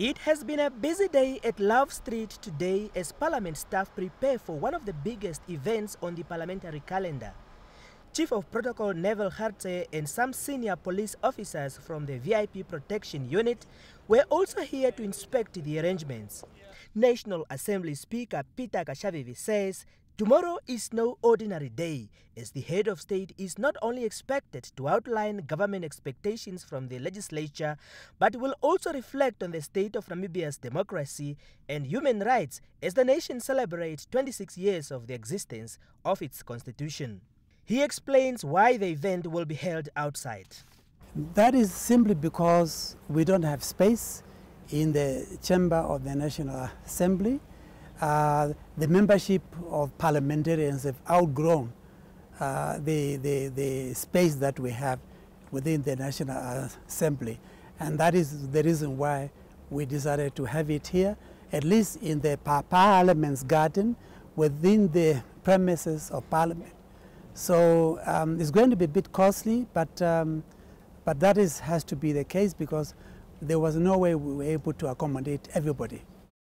It has been a busy day at Love Street today as Parliament staff prepare for one of the biggest events on the parliamentary calendar. Chief of Protocol Neville Harte and some senior police officers from the VIP Protection Unit were also here to inspect the arrangements. National Assembly Speaker Peter Kashavivi says Tomorrow is no ordinary day, as the head of state is not only expected to outline government expectations from the legislature, but will also reflect on the state of Namibia's democracy and human rights as the nation celebrates 26 years of the existence of its constitution. He explains why the event will be held outside. That is simply because we don't have space in the chamber of the National Assembly uh, the membership of parliamentarians have outgrown uh, the, the, the space that we have within the National Assembly. And that is the reason why we decided to have it here, at least in the Parliament's garden, within the premises of Parliament. So um, it's going to be a bit costly, but, um, but that is, has to be the case because there was no way we were able to accommodate everybody.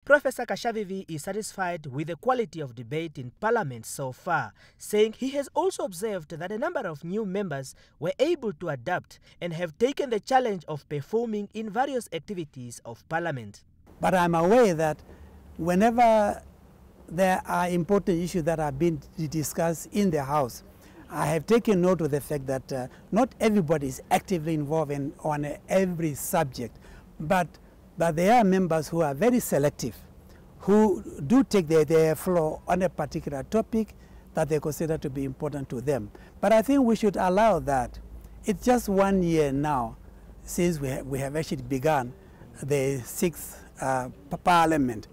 Professor Kashavivi is satisfied with the quality of debate in Parliament so far, saying he has also observed that a number of new members were able to adapt and have taken the challenge of performing in various activities of Parliament. But I'm aware that whenever there are important issues that are being discussed in the House, I have taken note of the fact that uh, not everybody is actively involved in, on every subject, but but there are members who are very selective, who do take their, their floor on a particular topic that they consider to be important to them. But I think we should allow that. It's just one year now since we, ha we have actually begun the sixth uh, parliament.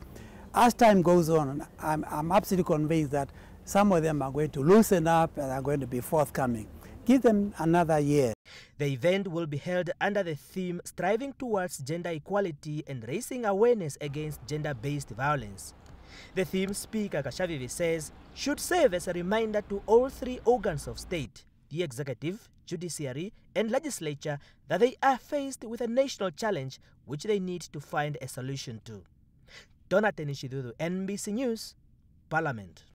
As time goes on, I'm, I'm absolutely convinced that some of them are going to loosen up and are going to be forthcoming. Give them another year. The event will be held under the theme Striving Towards Gender Equality and Raising Awareness Against Gender-Based Violence. The theme speaker Kashavivi says should serve as a reminder to all three organs of state, the executive, judiciary and legislature that they are faced with a national challenge which they need to find a solution to. Donateni Shidudu, NBC News, Parliament.